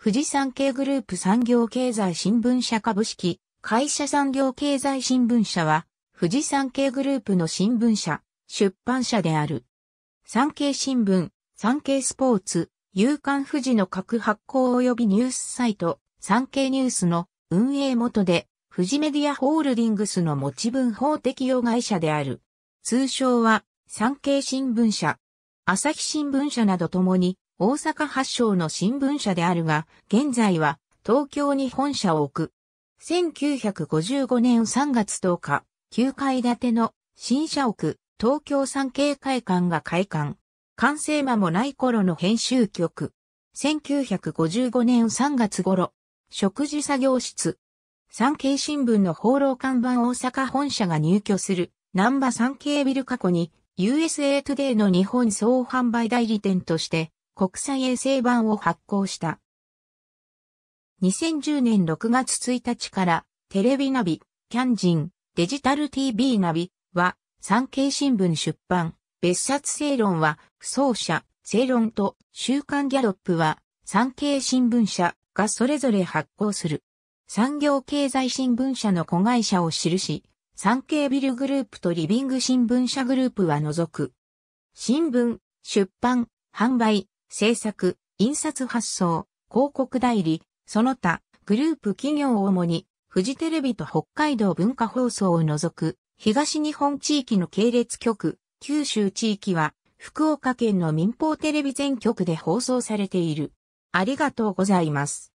富士山系グループ産業経済新聞社株式会社産業経済新聞社は富士山系グループの新聞社、出版社である。産経新聞、産経スポーツ、夕刊富士の各発行及びニュースサイト、産経ニュースの運営元で、富士メディアホールディングスの持ち分法適用会社である。通称は、産経新聞社、朝日新聞社などともに、大阪発祥の新聞社であるが、現在は東京に本社を置く。1955年3月10日、9階建ての新社屋東京産経会館が開館。完成間もない頃の編集局。1955年3月頃、食事作業室。産経新聞の放浪看板大阪本社が入居する、南波産経ビル過去に、USA トゥデイの日本総販売代理店として、国際衛星版を発行した。2010年6月1日からテレビナビ、キャンジン、デジタル TV ナビは産経新聞出版、別冊正論は不走者、正論と週刊ギャロップは産経新聞社がそれぞれ発行する。産業経済新聞社の子会社を記し、産経ビルグループとリビング新聞社グループは除く。新聞、出版、販売、制作、印刷発送、広告代理、その他、グループ企業を主に、フジテレビと北海道文化放送を除く、東日本地域の系列局、九州地域は、福岡県の民放テレビ全局で放送されている。ありがとうございます。